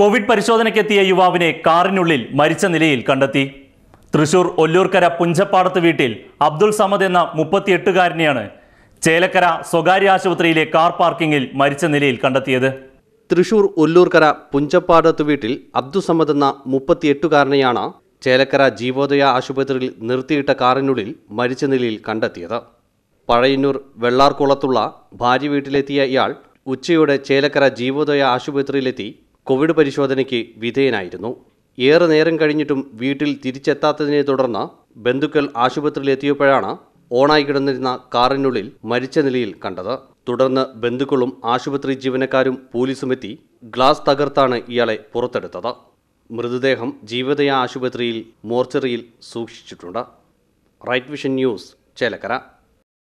Covid പരിശോധനയ്ക്കെത്തിയ യുവാവിനെ കാറിനുള്ളിൽ മരിച്ച നിലയിൽ കണ്ടെത്തി തൃശൂർ ഒല്ലൂർക്കര പുഞ്ചപ്പാടത്ത് വീട്ടിൽ അബ്ദുൾ സമദ് എന്ന മുപ്പത്തിയെട്ടുകാരനെയാണ് ചേലക്കര സ്വകാര്യ ആശുപത്രിയിലെ കാർ പാർക്കിങ്ങിൽ മരിച്ച നിലയിൽ കണ്ടെത്തിയത് തൃശൂർ ഒല്ലൂർക്കര പുഞ്ചപ്പാടത്ത് വീട്ടിൽ സമദ് എന്ന മുപ്പത്തിയെട്ടുകാരനെയാണ് ചേലക്കര ജീവോദയ ആശുപത്രിയിൽ നിർത്തിയിട്ട കാറിനുള്ളിൽ മരിച്ച നിലയിൽ കണ്ടെത്തിയത് പഴയന്നൂർ വെള്ളാർക്കുളത്തുള്ള ഭാര്യ വീട്ടിലെത്തിയ ഇയാൾ ഉച്ചയോടെ ചേലക്കര ജീവോദയ ആശുപത്രിയിലെത്തി കോവിഡ് പരിശോധനയ്ക്ക് വിധേയനായിരുന്നു ഏറെ നേരം കഴിഞ്ഞിട്ടും വീട്ടിൽ തിരിച്ചെത്താത്തതിനെ തുടർന്ന് ബന്ധുക്കൾ ആശുപത്രിയിലെത്തിയപ്പോഴാണ് ഓണായി കിടന്നിരുന്ന കാറിനുള്ളിൽ മരിച്ച നിലയിൽ കണ്ടത് തുടർന്ന് ബന്ധുക്കളും ആശുപത്രി ജീവനക്കാരും പോലീസുമെത്തി ഗ്ലാസ് തകർത്താണ് ഇയാളെ പുറത്തെടുത്തത് മൃതദേഹം ജീവതയ ആശുപത്രിയിൽ മോർച്ചറിയിൽ സൂക്ഷിച്ചിട്ടുണ്ട് റൈറ്റ് വിഷൻ ന്യൂസ് ചേലക്കര